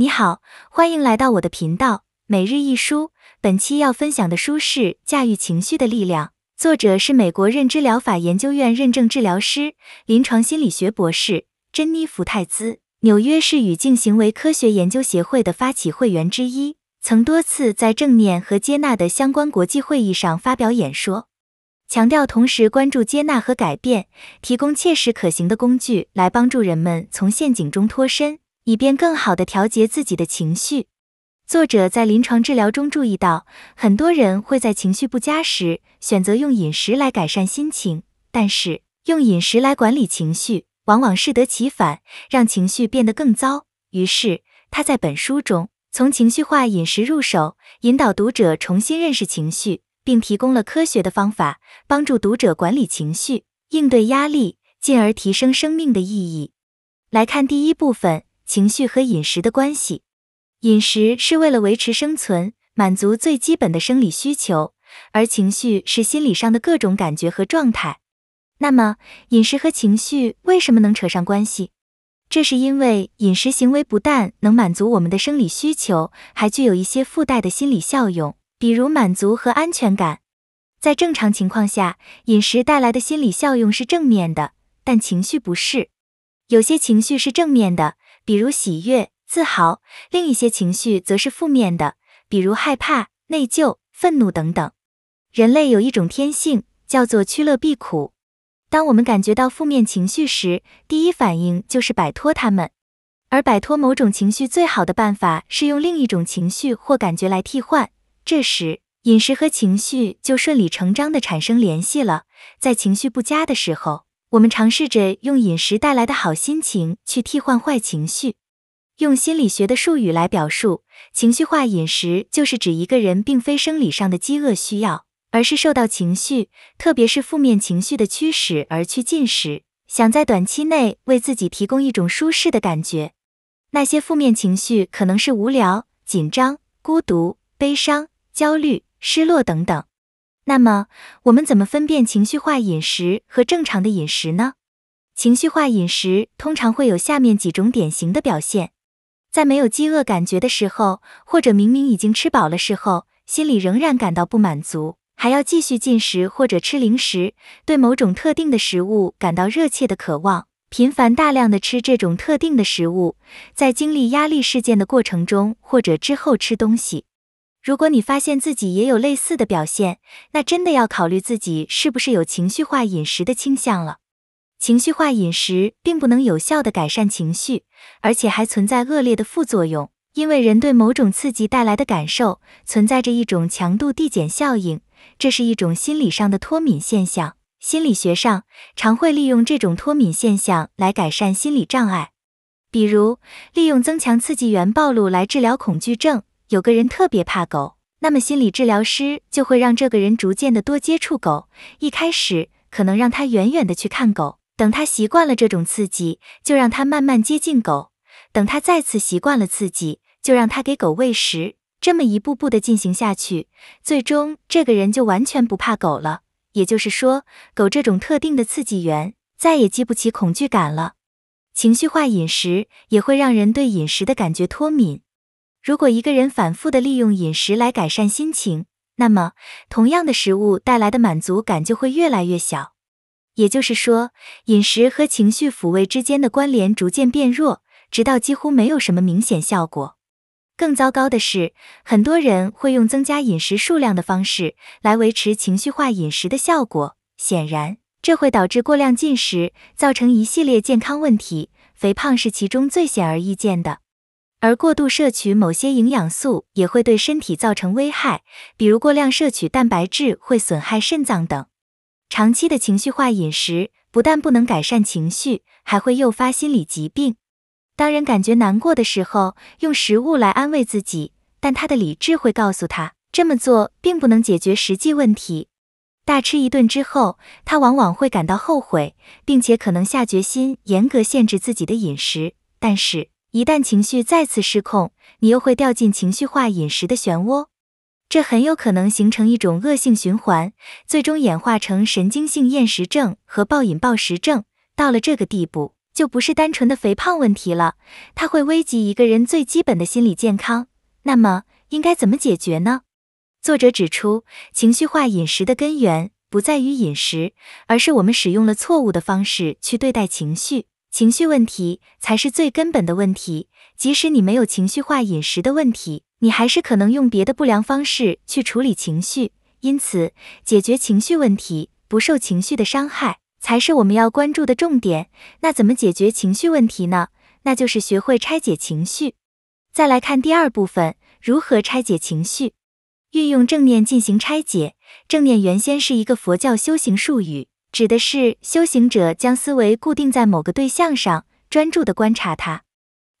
你好，欢迎来到我的频道每日一书。本期要分享的书是《驾驭情绪的力量》，作者是美国认知疗法研究院认证治疗师、临床心理学博士珍妮弗·泰兹。纽约市语境行为科学研究协会的发起会员之一，曾多次在正念和接纳的相关国际会议上发表演说，强调同时关注接纳和改变，提供切实可行的工具来帮助人们从陷阱中脱身。以便更好地调节自己的情绪。作者在临床治疗中注意到，很多人会在情绪不佳时选择用饮食来改善心情，但是用饮食来管理情绪往往适得其反，让情绪变得更糟。于是他在本书中从情绪化饮食入手，引导读者重新认识情绪，并提供了科学的方法，帮助读者管理情绪、应对压力，进而提升生命的意义。来看第一部分。情绪和饮食的关系，饮食是为了维持生存，满足最基本的生理需求，而情绪是心理上的各种感觉和状态。那么，饮食和情绪为什么能扯上关系？这是因为饮食行为不但能满足我们的生理需求，还具有一些附带的心理效用，比如满足和安全感。在正常情况下，饮食带来的心理效用是正面的，但情绪不是。有些情绪是正面的。比如喜悦、自豪，另一些情绪则是负面的，比如害怕、内疚、愤怒等等。人类有一种天性，叫做趋乐避苦。当我们感觉到负面情绪时，第一反应就是摆脱它们。而摆脱某种情绪最好的办法是用另一种情绪或感觉来替换。这时，饮食和情绪就顺理成章地产生联系了。在情绪不佳的时候，我们尝试着用饮食带来的好心情去替换坏情绪。用心理学的术语来表述，情绪化饮食就是指一个人并非生理上的饥饿需要，而是受到情绪，特别是负面情绪的驱使而去进食，想在短期内为自己提供一种舒适的感觉。那些负面情绪可能是无聊、紧张、孤独、悲伤、焦虑、失落等等。那么我们怎么分辨情绪化饮食和正常的饮食呢？情绪化饮食通常会有下面几种典型的表现：在没有饥饿感觉的时候，或者明明已经吃饱了时候，心里仍然感到不满足，还要继续进食或者吃零食；对某种特定的食物感到热切的渴望，频繁大量的吃这种特定的食物；在经历压力事件的过程中或者之后吃东西。如果你发现自己也有类似的表现，那真的要考虑自己是不是有情绪化饮食的倾向了。情绪化饮食并不能有效地改善情绪，而且还存在恶劣的副作用。因为人对某种刺激带来的感受存在着一种强度递减效应，这是一种心理上的脱敏现象。心理学上常会利用这种脱敏现象来改善心理障碍，比如利用增强刺激源暴露来治疗恐惧症。有个人特别怕狗，那么心理治疗师就会让这个人逐渐的多接触狗。一开始可能让他远远的去看狗，等他习惯了这种刺激，就让他慢慢接近狗。等他再次习惯了刺激，就让他给狗喂食。这么一步步的进行下去，最终这个人就完全不怕狗了。也就是说，狗这种特定的刺激源再也激不起恐惧感了。情绪化饮食也会让人对饮食的感觉脱敏。如果一个人反复的利用饮食来改善心情，那么同样的食物带来的满足感就会越来越小。也就是说，饮食和情绪抚慰之间的关联逐渐变弱，直到几乎没有什么明显效果。更糟糕的是，很多人会用增加饮食数量的方式来维持情绪化饮食的效果。显然，这会导致过量进食，造成一系列健康问题，肥胖是其中最显而易见的。而过度摄取某些营养素也会对身体造成危害，比如过量摄取蛋白质会损害肾脏等。长期的情绪化饮食不但不能改善情绪，还会诱发心理疾病。当人感觉难过的时候，用食物来安慰自己，但他的理智会告诉他，这么做并不能解决实际问题。大吃一顿之后，他往往会感到后悔，并且可能下决心严格限制自己的饮食，但是。一旦情绪再次失控，你又会掉进情绪化饮食的漩涡，这很有可能形成一种恶性循环，最终演化成神经性厌食症和暴饮暴食症。到了这个地步，就不是单纯的肥胖问题了，它会危及一个人最基本的心理健康。那么，应该怎么解决呢？作者指出，情绪化饮食的根源不在于饮食，而是我们使用了错误的方式去对待情绪。情绪问题才是最根本的问题，即使你没有情绪化饮食的问题，你还是可能用别的不良方式去处理情绪。因此，解决情绪问题，不受情绪的伤害，才是我们要关注的重点。那怎么解决情绪问题呢？那就是学会拆解情绪。再来看第二部分，如何拆解情绪，运用正念进行拆解。正念原先是一个佛教修行术语。指的是修行者将思维固定在某个对象上，专注地观察它。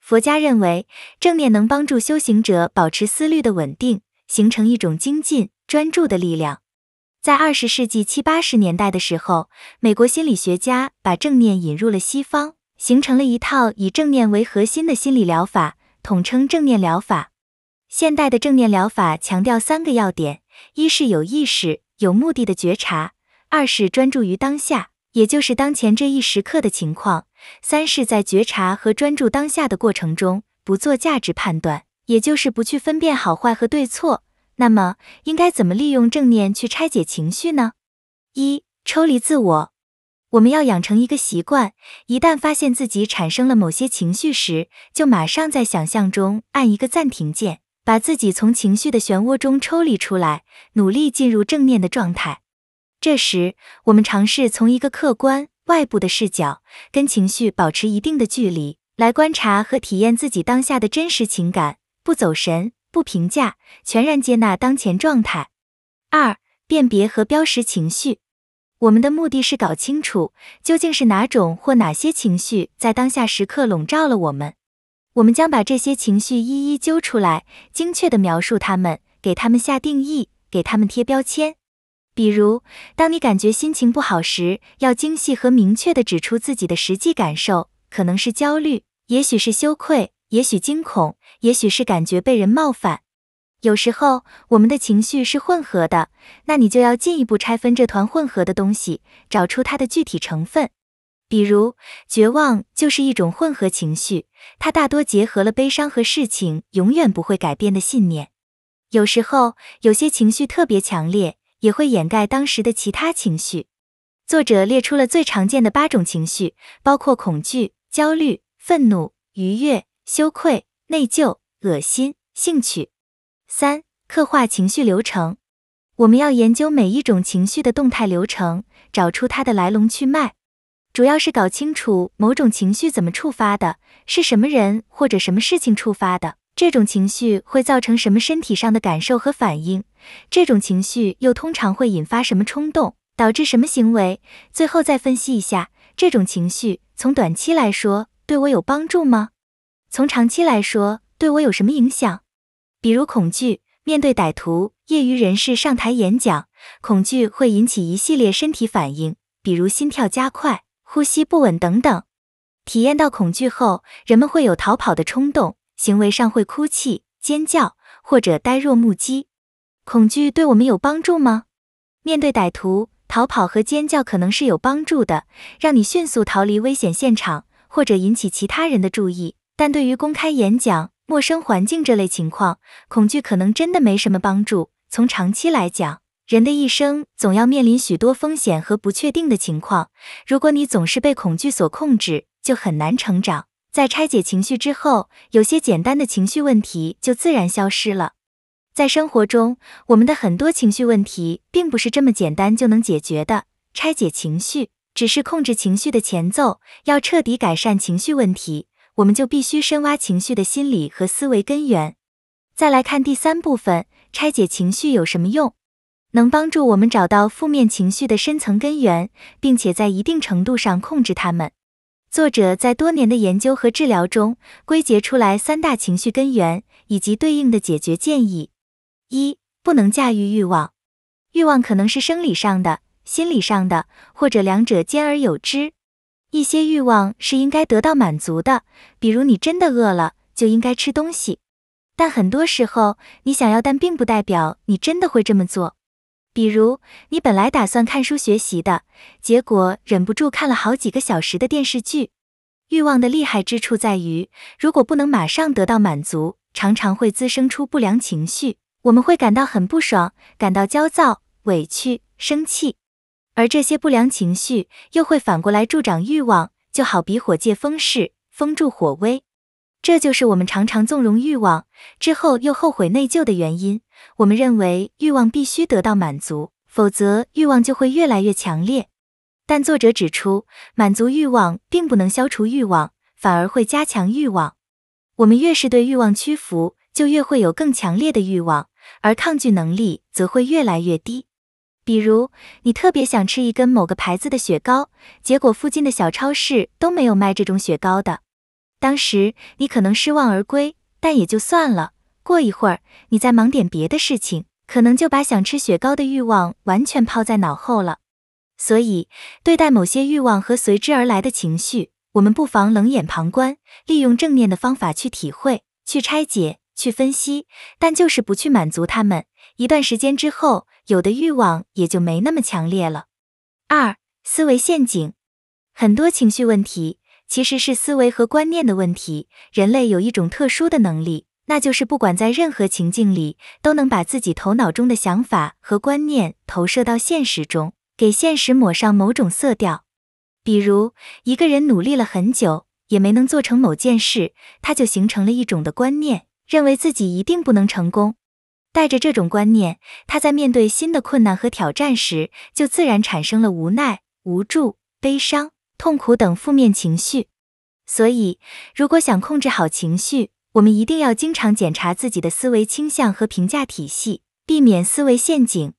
佛家认为，正念能帮助修行者保持思虑的稳定，形成一种精进专注的力量。在二十世纪七八十年代的时候，美国心理学家把正念引入了西方，形成了一套以正念为核心的心理疗法，统称正念疗法。现代的正念疗法强调三个要点：一是有意识、有目的的觉察。二是专注于当下，也就是当前这一时刻的情况；三是在觉察和专注当下的过程中，不做价值判断，也就是不去分辨好坏和对错。那么，应该怎么利用正念去拆解情绪呢？一、抽离自我，我们要养成一个习惯，一旦发现自己产生了某些情绪时，就马上在想象中按一个暂停键，把自己从情绪的漩涡中抽离出来，努力进入正念的状态。这时，我们尝试从一个客观、外部的视角，跟情绪保持一定的距离，来观察和体验自己当下的真实情感，不走神，不评价，全然接纳当前状态。二、辨别和标识情绪。我们的目的是搞清楚，究竟是哪种或哪些情绪在当下时刻笼罩了我们。我们将把这些情绪一一揪出来，精确地描述它们，给他们下定义，给他们贴标签。比如，当你感觉心情不好时，要精细和明确地指出自己的实际感受，可能是焦虑，也许是羞愧，也许惊恐，也许是感觉被人冒犯。有时候，我们的情绪是混合的，那你就要进一步拆分这团混合的东西，找出它的具体成分。比如，绝望就是一种混合情绪，它大多结合了悲伤和事情永远不会改变的信念。有时候，有些情绪特别强烈。也会掩盖当时的其他情绪。作者列出了最常见的八种情绪，包括恐惧、焦虑、愤怒、愉悦、羞愧、内疚、恶心、兴趣。三、刻画情绪流程。我们要研究每一种情绪的动态流程，找出它的来龙去脉，主要是搞清楚某种情绪怎么触发的，是什么人或者什么事情触发的。这种情绪会造成什么身体上的感受和反应？这种情绪又通常会引发什么冲动，导致什么行为？最后再分析一下，这种情绪从短期来说对我有帮助吗？从长期来说对我有什么影响？比如恐惧，面对歹徒、业余人士上台演讲，恐惧会引起一系列身体反应，比如心跳加快、呼吸不稳等等。体验到恐惧后，人们会有逃跑的冲动。行为上会哭泣、尖叫或者呆若木鸡。恐惧对我们有帮助吗？面对歹徒，逃跑和尖叫可能是有帮助的，让你迅速逃离危险现场，或者引起其他人的注意。但对于公开演讲、陌生环境这类情况，恐惧可能真的没什么帮助。从长期来讲，人的一生总要面临许多风险和不确定的情况。如果你总是被恐惧所控制，就很难成长。在拆解情绪之后，有些简单的情绪问题就自然消失了。在生活中，我们的很多情绪问题并不是这么简单就能解决的。拆解情绪只是控制情绪的前奏，要彻底改善情绪问题，我们就必须深挖情绪的心理和思维根源。再来看第三部分，拆解情绪有什么用？能帮助我们找到负面情绪的深层根源，并且在一定程度上控制它们。作者在多年的研究和治疗中，归结出来三大情绪根源以及对应的解决建议：一、不能驾驭欲望。欲望可能是生理上的、心理上的，或者两者兼而有之。一些欲望是应该得到满足的，比如你真的饿了，就应该吃东西。但很多时候，你想要，但并不代表你真的会这么做。比如，你本来打算看书学习的，结果忍不住看了好几个小时的电视剧。欲望的厉害之处在于，如果不能马上得到满足，常常会滋生出不良情绪，我们会感到很不爽，感到焦躁、委屈、生气，而这些不良情绪又会反过来助长欲望，就好比火借风势，风助火威。这就是我们常常纵容欲望之后又后悔内疚的原因。我们认为欲望必须得到满足，否则欲望就会越来越强烈。但作者指出，满足欲望并不能消除欲望，反而会加强欲望。我们越是对欲望屈服，就越会有更强烈的欲望，而抗拒能力则会越来越低。比如，你特别想吃一根某个牌子的雪糕，结果附近的小超市都没有卖这种雪糕的。当时你可能失望而归，但也就算了。过一会儿，你再忙点别的事情，可能就把想吃雪糕的欲望完全抛在脑后了。所以，对待某些欲望和随之而来的情绪，我们不妨冷眼旁观，利用正面的方法去体会、去拆解、去分析，但就是不去满足他们。一段时间之后，有的欲望也就没那么强烈了。二、思维陷阱，很多情绪问题。其实是思维和观念的问题。人类有一种特殊的能力，那就是不管在任何情境里，都能把自己头脑中的想法和观念投射到现实中，给现实抹上某种色调。比如，一个人努力了很久，也没能做成某件事，他就形成了一种的观念，认为自己一定不能成功。带着这种观念，他在面对新的困难和挑战时，就自然产生了无奈、无助、悲伤。痛苦等负面情绪，所以如果想控制好情绪，我们一定要经常检查自己的思维倾向和评价体系，避免思维陷阱。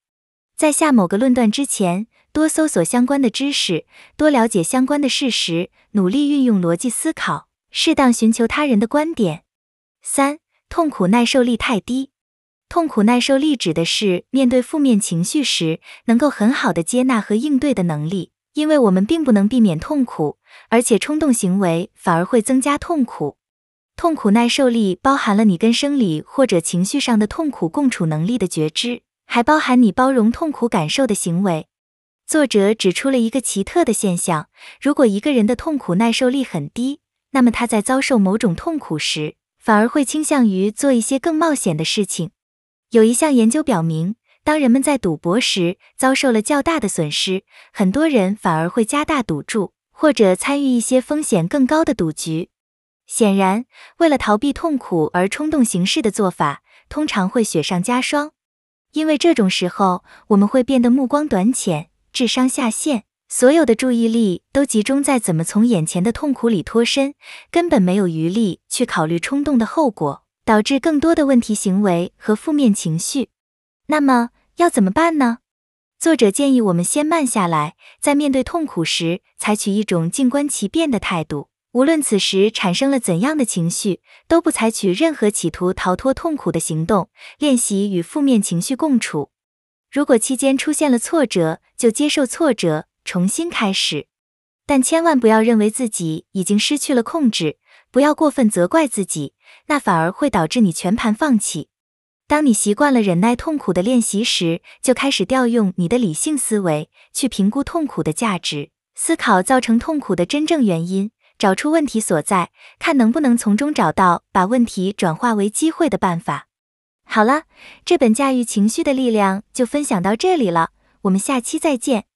在下某个论断之前，多搜索相关的知识，多了解相关的事实，努力运用逻辑思考，适当寻求他人的观点。三、痛苦耐受力太低。痛苦耐受力指的是面对负面情绪时，能够很好的接纳和应对的能力。因为我们并不能避免痛苦，而且冲动行为反而会增加痛苦。痛苦耐受力包含了你跟生理或者情绪上的痛苦共处能力的觉知，还包含你包容痛苦感受的行为。作者指出了一个奇特的现象：如果一个人的痛苦耐受力很低，那么他在遭受某种痛苦时，反而会倾向于做一些更冒险的事情。有一项研究表明。当人们在赌博时遭受了较大的损失，很多人反而会加大赌注，或者参与一些风险更高的赌局。显然，为了逃避痛苦而冲动行事的做法，通常会雪上加霜。因为这种时候，我们会变得目光短浅，智商下线，所有的注意力都集中在怎么从眼前的痛苦里脱身，根本没有余力去考虑冲动的后果，导致更多的问题行为和负面情绪。那么要怎么办呢？作者建议我们先慢下来，在面对痛苦时，采取一种静观其变的态度。无论此时产生了怎样的情绪，都不采取任何企图逃脱痛苦的行动，练习与负面情绪共处。如果期间出现了挫折，就接受挫折，重新开始。但千万不要认为自己已经失去了控制，不要过分责怪自己，那反而会导致你全盘放弃。当你习惯了忍耐痛苦的练习时，就开始调用你的理性思维去评估痛苦的价值，思考造成痛苦的真正原因，找出问题所在，看能不能从中找到把问题转化为机会的办法。好了，这本驾驭情绪的力量就分享到这里了，我们下期再见。